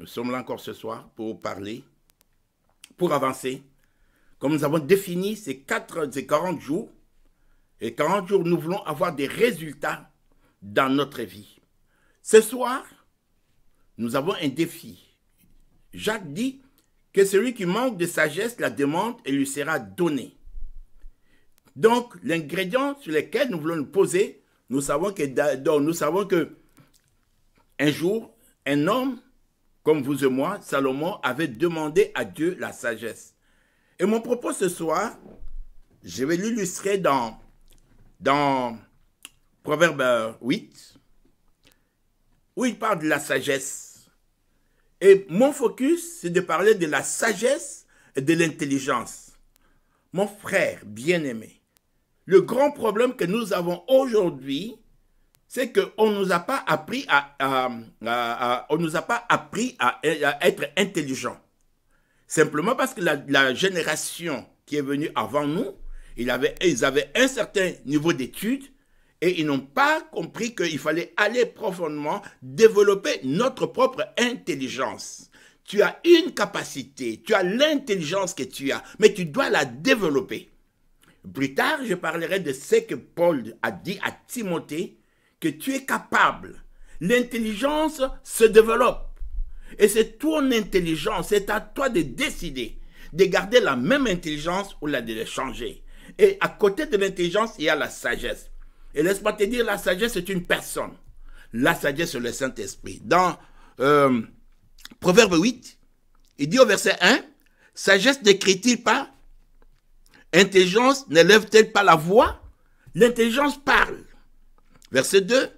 nous sommes là encore ce soir pour parler, pour avancer. Comme nous avons défini ces, 4, et 40 jours, et 40 jours, nous voulons avoir des résultats dans notre vie. Ce soir, nous avons un défi. Jacques dit que celui qui manque de sagesse la demande et lui sera donné. Donc, l'ingrédient sur lequel nous voulons nous poser, nous savons que, nous savons que un jour, un homme, comme vous et moi, Salomon, avait demandé à Dieu la sagesse. Et mon propos ce soir, je vais l'illustrer dans, Proverbe 8, euh, où il parle de la sagesse. Et mon focus, c'est de parler de la sagesse et de l'intelligence. Mon frère bien-aimé, le grand problème que nous avons aujourd'hui, c'est qu'on ne nous a pas appris à, on nous a pas appris à, être intelligent. Simplement parce que la, génération qui est venue avant nous, ils avaient, ils avaient un certain niveau d'études et ils n'ont pas compris qu'il fallait aller profondément développer notre propre intelligence. Tu as une capacité, tu as l'intelligence que tu as, mais tu dois la développer. Plus tard, je parlerai de ce que Paul a dit à Timothée que tu es capable. L'intelligence se développe. Et c'est ton intelligence, c'est à toi de décider de garder la même intelligence ou la de la changer. Et à côté de l'intelligence, il y a la sagesse. Et laisse-moi te dire, la sagesse, c'est une personne. La sagesse, c'est le Saint-Esprit. Dans euh, Proverbe 8, il dit au verset 1, Sagesse n'écrit-il pas Intelligence n'élève-t-elle pas la voix L'intelligence parle. Verset 2.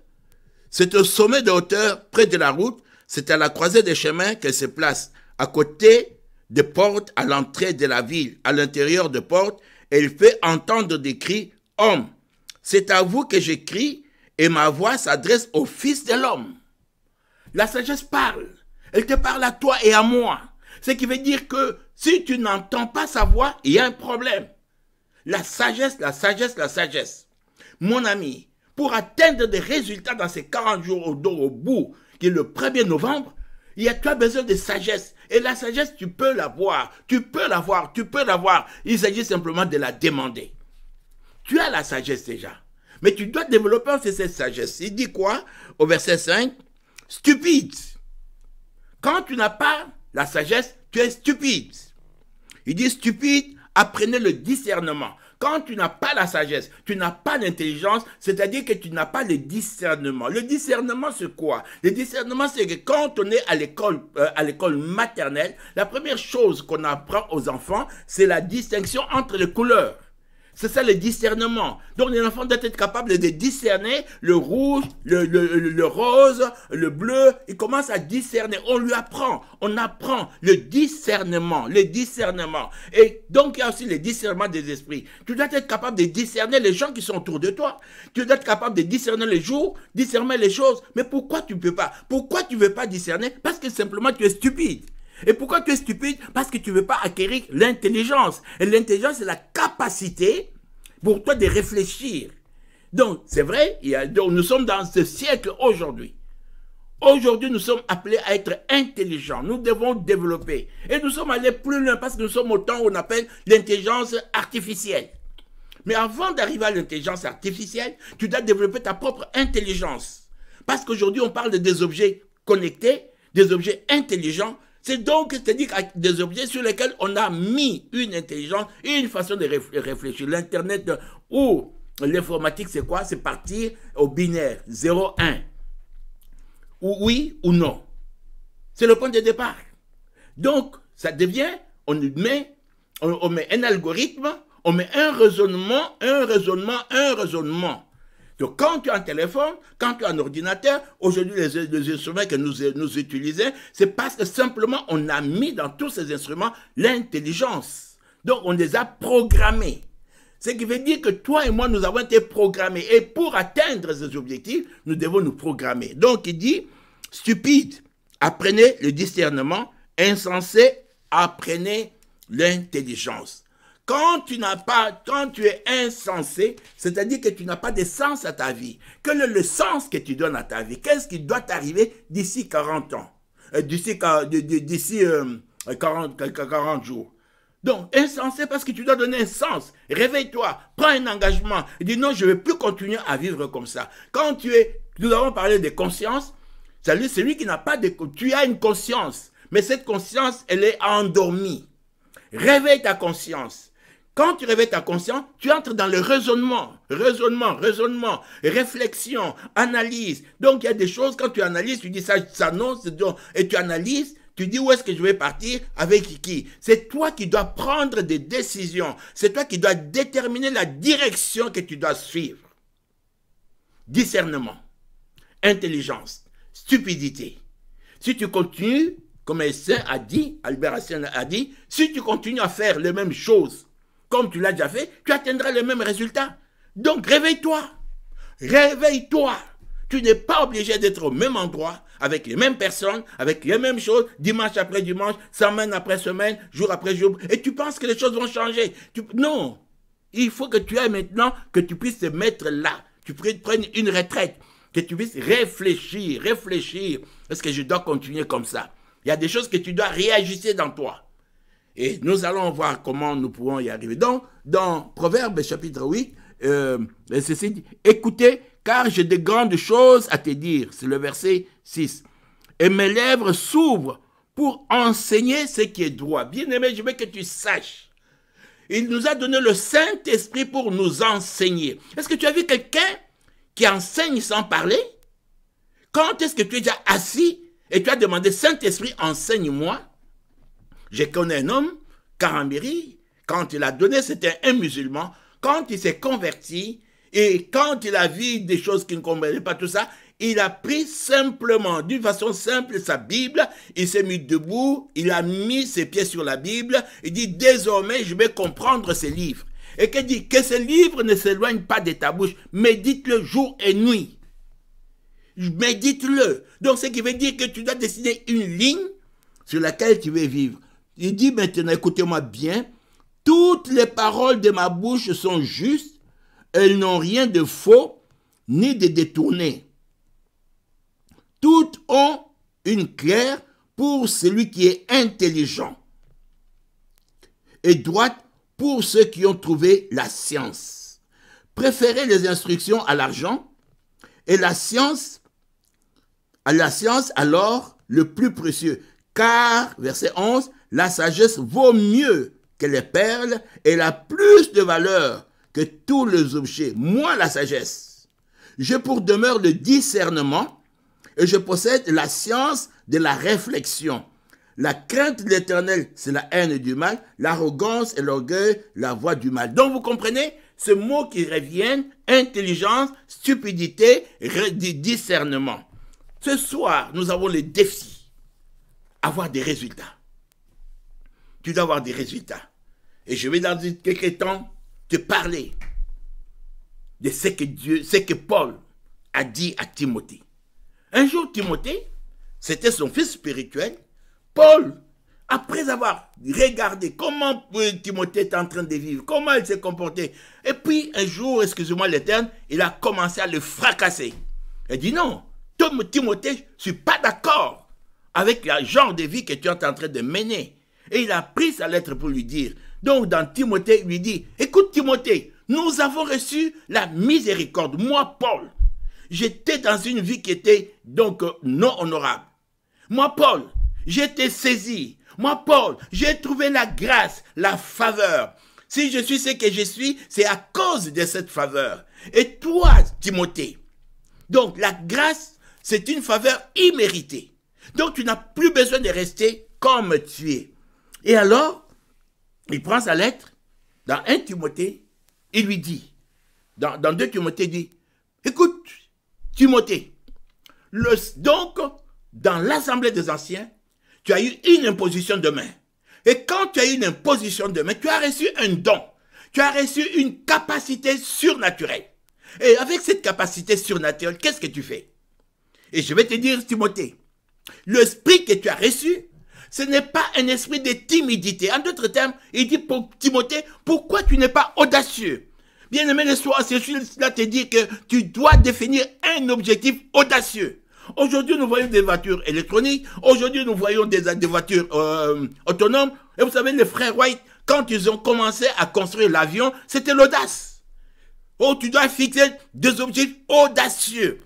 C'est au sommet de hauteur, près de la route, c'est à la croisée des chemins qu'elle se place, à côté des portes à l'entrée de la ville, à l'intérieur des portes, et il fait entendre des cris, Homme, c'est à vous que j'écris, et ma voix s'adresse au Fils de l'homme. La sagesse parle, elle te parle à toi et à moi. Ce qui veut dire que si tu n'entends pas sa voix, il y a un problème. La sagesse, la sagesse, la sagesse. Mon ami, pour atteindre des résultats dans ces 40 jours au dos, au bout, qui est le 1er novembre, il y a, tu besoin de sagesse. Et la sagesse, tu peux l'avoir. Tu peux l'avoir. Tu peux l'avoir. Il s'agit simplement de la demander. Tu as la sagesse déjà. Mais tu dois développer cette sagesse. Il dit quoi au verset 5 Stupide. Quand tu n'as pas la sagesse, tu es stupide. Il dit stupide, apprenez le discernement. Quand tu n'as pas la sagesse, tu n'as pas l'intelligence, c'est-à-dire que tu n'as pas le discernement. Le discernement, c'est quoi Le discernement, c'est que quand on est à l'école, euh, à l'école maternelle, la première chose qu'on apprend aux enfants, c'est la distinction entre les couleurs. C'est ça le discernement. Donc l'enfant doit être capable de discerner le rouge, le, rose, le bleu. Il commence à discerner. On lui apprend. On apprend le discernement. Le discernement. Et donc il y a aussi le discernement des esprits. Tu dois être capable de discerner les gens qui sont autour de toi. Tu dois être capable de discerner les jours, discerner les choses. Mais pourquoi tu ne peux pas Pourquoi tu ne veux pas discerner Parce que simplement tu es stupide. Et pourquoi tu es stupide Parce que tu ne veux pas acquérir l'intelligence. Et l'intelligence, c'est la capacité pour toi de réfléchir. Donc, c'est vrai, il donc nous sommes dans ce siècle aujourd'hui. Aujourd'hui, nous sommes appelés à être intelligents. Nous devons développer. Et nous sommes allés plus loin parce que nous sommes au temps où on appelle l'intelligence artificielle. Mais avant d'arriver à l'intelligence artificielle, tu dois développer ta propre intelligence. Parce qu'aujourd'hui, on parle des objets connectés, des objets intelligents, c'est donc, cest dire des objets sur lesquels on a mis une intelligence, une façon de réfléchir. L'Internet ou l'informatique, c'est quoi C'est partir au binaire, 0, 1. Ou oui ou non. C'est le point de départ. Donc, ça devient, on met, on met un algorithme, on met un raisonnement, un raisonnement, un raisonnement. Donc quand tu as un téléphone, quand tu as un ordinateur, aujourd'hui les, instruments que nous, nous utilisons, c'est parce que simplement on a mis dans tous ces instruments l'intelligence. Donc on les a programmés. Ce qui veut dire que toi et moi, nous avons été programmés. Et pour atteindre ces objectifs, nous devons nous programmer. Donc il dit, stupide, apprenez le discernement. Insensé, apprenez l'intelligence. Quand tu n'as pas, quand tu es insensé, c'est-à-dire que tu n'as pas de sens à ta vie. Quel est le sens que tu donnes à ta vie Qu'est-ce qui doit t'arriver d'ici 40 ans euh, D'ici d'ici 40, euh, jours donc, insensé parce que tu dois donner un sens. Réveille-toi, prends un engagement. Dis non, je ne vais plus continuer à vivre comme ça. Quand tu es, nous avons parlé de conscience, cest celui qui n'a pas de... Tu as une conscience, mais cette conscience, elle est endormie. Réveille ta conscience. Quand tu réveilles ta conscience, tu entres dans le raisonnement, raisonnement, raisonnement, réflexion, analyse. Donc il y a des choses, quand tu analyses, tu dis ça, ça annonce, et tu analyses, tu dis où est-ce que je vais partir, avec qui. C'est toi qui dois prendre des décisions, c'est toi qui dois déterminer la direction que tu dois suivre. Discernement, intelligence, stupidité. Si tu continues, comme ça a dit, Albert Einstein a dit, si tu continues à faire les mêmes choses, comme tu l'as déjà fait, tu atteindras le même résultat. Donc réveille-toi. Réveille-toi. Tu n'es pas obligé d'être au même endroit, avec les mêmes personnes, avec les mêmes choses, dimanche après dimanche, semaine après semaine, jour après jour. Et tu penses que les choses vont changer. Non. Il faut que tu ailles maintenant, que tu puisses te mettre là. Tu prennes une retraite. Que tu puisses réfléchir, réfléchir. Est-ce que je dois continuer comme ça Il y a des choses que tu dois réagir dans toi. Et nous allons voir comment nous pouvons y arriver. Donc, dans Proverbe chapitre 8, euh, ceci dit, écoutez, car j'ai de grandes choses à te dire. C'est le verset 6. Et mes lèvres s'ouvrent pour enseigner ce qui est droit. Bien-aimé, je veux que tu saches. Il nous a donné le Saint-Esprit pour nous enseigner. Est-ce que tu as vu quelqu'un qui enseigne sans parler Quand est-ce que tu es déjà assis et tu as demandé, Saint-Esprit, enseigne-moi je connais un homme, Karambiri, quand il a donné, c'était un musulman. Quand il s'est converti et quand il a vu des choses qui ne comprenaient pas, tout ça, il a pris simplement, d'une façon simple, sa Bible, il s'est mis debout, il a mis ses pieds sur la Bible, il dit, désormais, je vais comprendre ces livres. Et qu'il dit, que ces livres ne s'éloignent pas de ta bouche, médite-le jour et nuit. Médite-le. Donc, ce qui veut dire que tu dois dessiner une ligne sur laquelle tu veux vivre. Il dit maintenant, écoutez-moi bien, toutes les paroles de ma bouche sont justes, elles n'ont rien de faux ni de détourné. Toutes ont une claire pour celui qui est intelligent et droite pour ceux qui ont trouvé la science. Préférez les instructions à l'argent et la science à la science alors le plus précieux car verset 11 la sagesse vaut mieux que les perles et a plus de valeur que tous les objets, moins la sagesse. J'ai pour demeure le discernement et je possède la science de la réflexion. La crainte de l'éternel, c'est la haine du mal. L'arrogance et l'orgueil, la voie du mal. Donc vous comprenez ce mot qui revient, intelligence, stupidité, discernement. Ce soir, nous avons le défi, avoir des résultats tu dois avoir des résultats. Et je vais dans quelques temps te parler de ce que Dieu, ce que Paul a dit à Timothée. Un jour, Timothée, c'était son fils spirituel. Paul, après avoir regardé comment euh, Timothée est en train de vivre, comment il s'est comporté, et puis un jour, excusez-moi l'éternel, il a commencé à le fracasser. Il dit non, Timothée, je ne suis pas d'accord avec le genre de vie que tu es en train de mener. Et il a pris sa lettre pour lui dire. Donc dans Timothée, il lui dit, écoute Timothée, nous avons reçu la miséricorde. Moi, Paul, j'étais dans une vie qui était donc euh, non honorable. Moi, Paul, j'étais saisi. Moi, Paul, j'ai trouvé la grâce, la faveur. Si je suis ce que je suis, c'est à cause de cette faveur. Et toi, Timothée, donc la grâce, c'est une faveur imméritée. Donc tu n'as plus besoin de rester comme tu es. Et alors, il prend sa lettre, dans 1 Timothée, il lui dit, dans, dans 2 Timothée, il dit, écoute, Timothée, le, donc, dans l'assemblée des anciens, tu as eu une imposition de main. Et quand tu as eu une imposition de main, tu as reçu un don. Tu as reçu une capacité surnaturelle. Et avec cette capacité surnaturelle, qu'est-ce que tu fais Et je vais te dire, Timothée, l'esprit que tu as reçu ce n'est pas un esprit de timidité. En d'autres termes, il dit pour Timothée, pourquoi tu n'es pas audacieux Bien-aimé, le soir, c'est cela te dit que tu dois définir un objectif audacieux. Aujourd'hui, nous voyons des voitures électroniques. Aujourd'hui, nous voyons des, voitures euh, autonomes. Et vous savez, les frères White, quand ils ont commencé à construire l'avion, c'était l'audace. Oh, tu dois fixer des objectifs audacieux.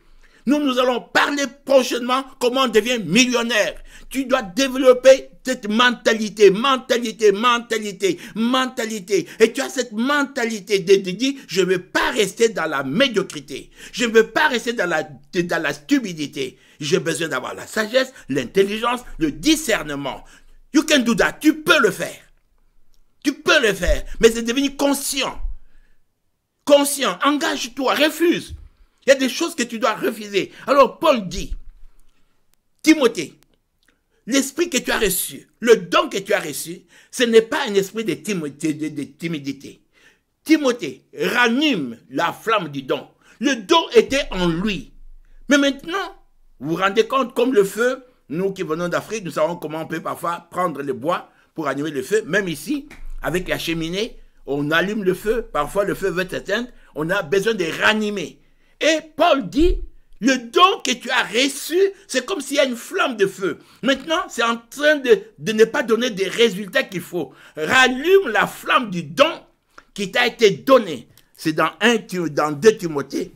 Nous, nous allons parler prochainement comment on devient millionnaire. Tu dois développer cette mentalité, mentalité, mentalité, mentalité. Et tu as cette mentalité de dire, je ne veux pas rester dans la médiocrité. Je ne veux pas rester dans la, dans la stupidité. J'ai besoin d'avoir la sagesse, l'intelligence, le discernement. You can do that. Tu peux le faire. Tu peux le faire. Mais c'est devenu conscient. Conscient. Engage-toi. Refuse. Il y a des choses que tu dois refuser. Alors Paul dit, Timothée, l'esprit que tu as reçu, le don que tu as reçu, ce n'est pas un esprit de, timidité. Timothée, ranime la flamme du don. Le don était en lui. Mais maintenant, vous vous rendez compte, comme le feu, nous qui venons d'Afrique, nous savons comment on peut parfois prendre le bois pour animer le feu. Même ici, avec la cheminée, on allume le feu, parfois le feu veut s'éteindre, on a besoin de ranimer. Et Paul dit, le don que tu as reçu, c'est comme s'il y a une flamme de feu. Maintenant, c'est en train de, ne pas donner des résultats qu'il faut. Rallume la flamme du don qui t'a été donné. C'est dans, un, dans 2 Timothée,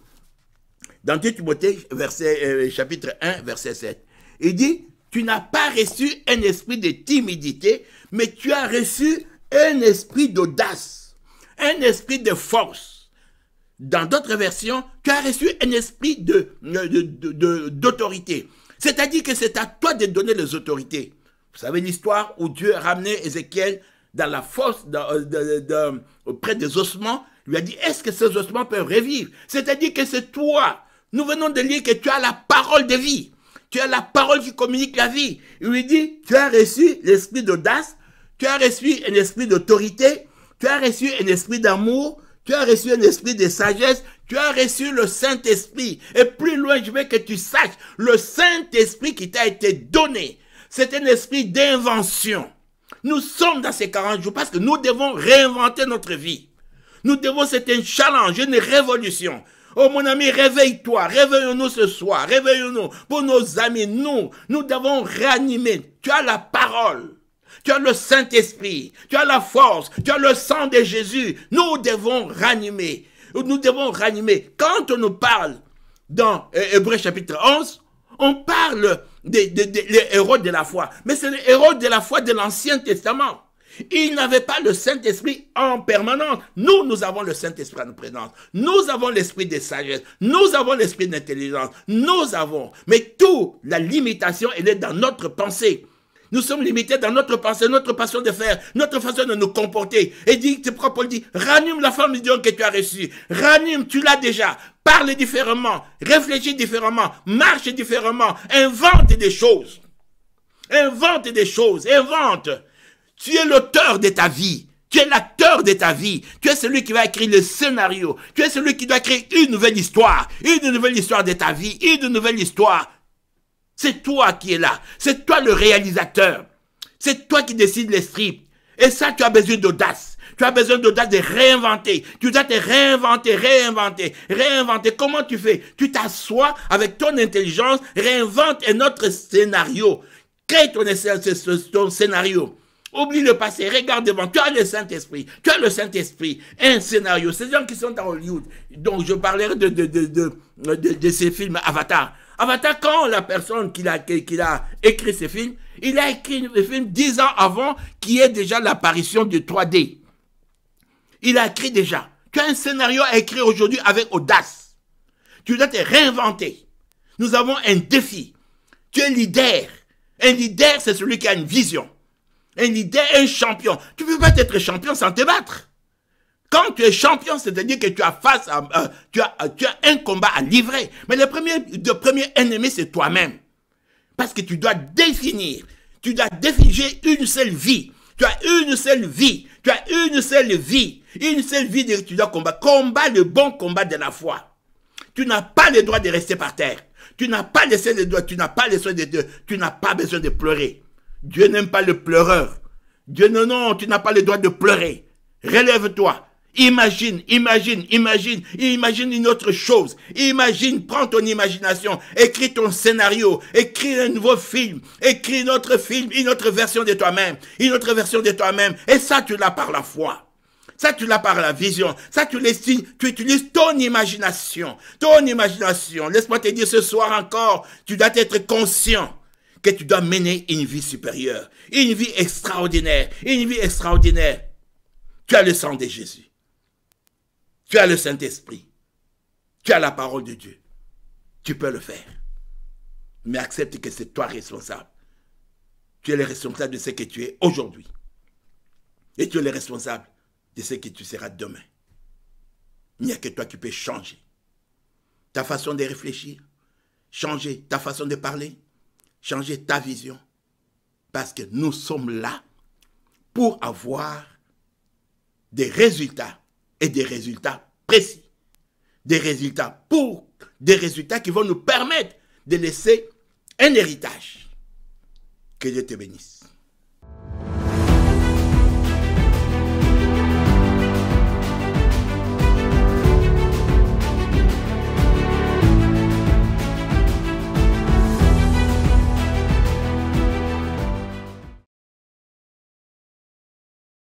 dans 2 Timothée euh, chapitre 1, verset 7. Il dit, tu n'as pas reçu un esprit de timidité, mais tu as reçu un esprit d'audace, un esprit de force dans d'autres versions, tu as reçu un esprit euh, d'autorité. De, C'est-à-dire que c'est à toi de donner les autorités. Vous savez l'histoire où Dieu a ramené Ézéchiel dans la fosse, euh, auprès des ossements, lui a dit, est-ce que ces ossements peuvent revivre C'est-à-dire que c'est toi. Nous venons de lire que tu as la parole de vie. Tu as la parole qui communique la vie. Il lui dit, tu as reçu l'esprit d'audace, tu as reçu un esprit d'autorité, tu as reçu un esprit d'amour, tu as reçu un esprit de sagesse, tu as reçu le Saint-Esprit. Et plus loin, je veux que tu saches, le Saint-Esprit qui t'a été donné, c'est un esprit d'invention. Nous sommes dans ces 40 jours parce que nous devons réinventer notre vie. Nous devons, c'est un challenge, une révolution. Oh mon ami, réveille-toi, réveillons-nous ce soir, réveillons-nous pour nos amis. Nous, nous devons réanimer. Tu as la parole tu as le Saint-Esprit, tu as la force, tu as le sang de Jésus. Nous devons ranimer. Nous devons ranimer. Quand on nous parle dans euh, Hébreu chapitre 11, on parle des, héros de la foi. Mais c'est les héros de la foi de l'Ancien Testament. Ils n'avaient pas le Saint-Esprit en permanence. Nous, nous avons le Saint-Esprit à nous présence. Nous avons l'esprit de sagesse. Nous avons l'esprit d'intelligence. Nous avons. Mais toute la limitation, elle est dans notre pensée. Nous sommes limités dans notre pensée, notre passion de faire, notre façon de nous comporter. Et dit, tu Paul dit, ranime la forme Dieu que tu as reçue. Ranime, tu l'as déjà. Parle différemment, réfléchis différemment, marche différemment, invente des choses. Invente des choses, invente. Tu es l'auteur de ta vie. Tu es l'acteur de ta vie. Tu es celui qui va écrire le scénario. Tu es celui qui doit créer une nouvelle histoire. Une nouvelle histoire de ta vie. Une nouvelle histoire c'est toi qui es là. C'est toi le réalisateur. C'est toi qui décide les strips. Et ça, tu as besoin d'audace. Tu as besoin d'audace de réinventer. Tu dois te réinventer, réinventer, réinventer. Comment tu fais Tu t'assois avec ton intelligence, réinvente un autre scénario. Crée ton, scénario. Oublie le passé, regarde devant. Tu as le Saint-Esprit. Tu as le Saint-Esprit. Un scénario. Ces gens qui sont à Hollywood. Donc, je parlerai de, de, de ces films Avatar. Avatar, quand la personne qui a, a écrit ce film, il a écrit le film dix ans avant qui est déjà l'apparition du 3D. Il a écrit déjà. Tu as un scénario à écrire aujourd'hui avec audace. Tu dois te réinventer. Nous avons un défi. Tu es leader. Un leader, c'est celui qui a une vision. Un leader, un champion. Tu ne peux pas être champion sans te battre. Quand tu es champion, c'est-à-dire que tu as face à, euh, tu, as, euh, tu as un combat à livrer. Mais le premier, le premier ennemi, c'est toi-même. Parce que tu dois définir. Tu dois définir une seule vie. Tu as une seule vie. Tu as une seule vie. Une seule vie que tu dois combattre. Combat le bon combat de la foi. Tu n'as pas le droit de rester par terre. Tu n'as pas le les doigts. Tu n'as pas de, tu n'as pas besoin de pleurer. Dieu n'aime pas le pleureur. Dieu, non, non, tu n'as pas le droit de pleurer. Relève-toi. Imagine, imagine, imagine, imagine une autre chose. Imagine, prends ton imagination, écris ton scénario, écris un nouveau film, écris un autre film, une autre version de toi-même, une autre version de toi-même. Et ça, tu l'as par la foi. Ça, tu l'as par la vision. Ça, tu l'estimes, tu utilises ton imagination. Ton imagination. Laisse-moi te dire ce soir encore, tu dois être conscient que tu dois mener une vie supérieure, une vie extraordinaire, une vie extraordinaire. Tu as le sang de Jésus. Tu as le Saint-Esprit. Tu as la parole de Dieu. Tu peux le faire. Mais accepte que c'est toi responsable. Tu es le responsable de ce que tu es aujourd'hui. Et tu es le responsable de ce que tu seras demain. Il n'y a que toi qui peux changer. Ta façon de réfléchir, changer ta façon de parler, changer ta vision. Parce que nous sommes là pour avoir des résultats et des résultats précis. Des résultats pour, des résultats qui vont nous permettre de laisser un héritage. Que Dieu te bénisse.